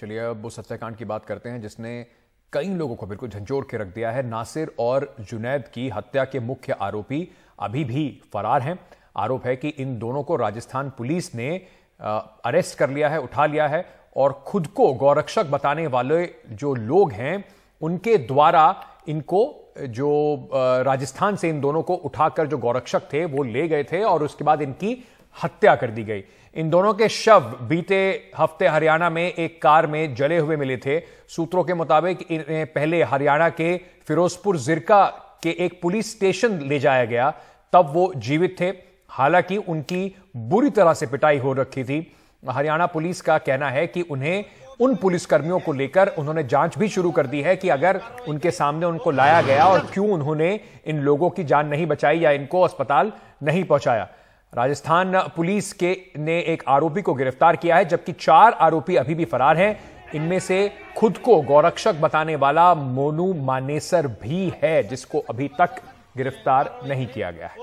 चलिए अब उस हत्याकांड की बात करते हैं जिसने कई लोगों को बिल्कुल झंझोर के रख दिया है नासिर और जुनैद की हत्या के मुख्य आरोपी अभी भी फरार हैं आरोप है कि इन दोनों को राजस्थान पुलिस ने अरेस्ट कर लिया है उठा लिया है और खुद को गौरक्षक बताने वाले जो लोग हैं उनके द्वारा इनको जो राजस्थान से इन दोनों को उठाकर जो गौरक्षक थे वो ले गए थे और उसके बाद इनकी हत्या कर दी गई इन दोनों के शव बीते हफ्ते हरियाणा में एक कार में जले हुए मिले थे सूत्रों के मुताबिक इन्हें पहले हरियाणा के फिरोजपुर जिरका के एक पुलिस स्टेशन ले जाया गया तब वो जीवित थे हालांकि उनकी बुरी तरह से पिटाई हो रखी थी हरियाणा पुलिस का कहना है कि उन्हें उन पुलिसकर्मियों को लेकर उन्होंने जांच भी शुरू कर दी है कि अगर उनके सामने उनको लाया गया और क्यों उन्होंने इन लोगों की जान नहीं बचाई या इनको अस्पताल नहीं पहुंचाया राजस्थान पुलिस के ने एक आरोपी को गिरफ्तार किया है जबकि चार आरोपी अभी भी फरार हैं इनमें से खुद को गौरक्षक बताने वाला मोनू मानेसर भी है जिसको अभी तक गिरफ्तार नहीं किया गया है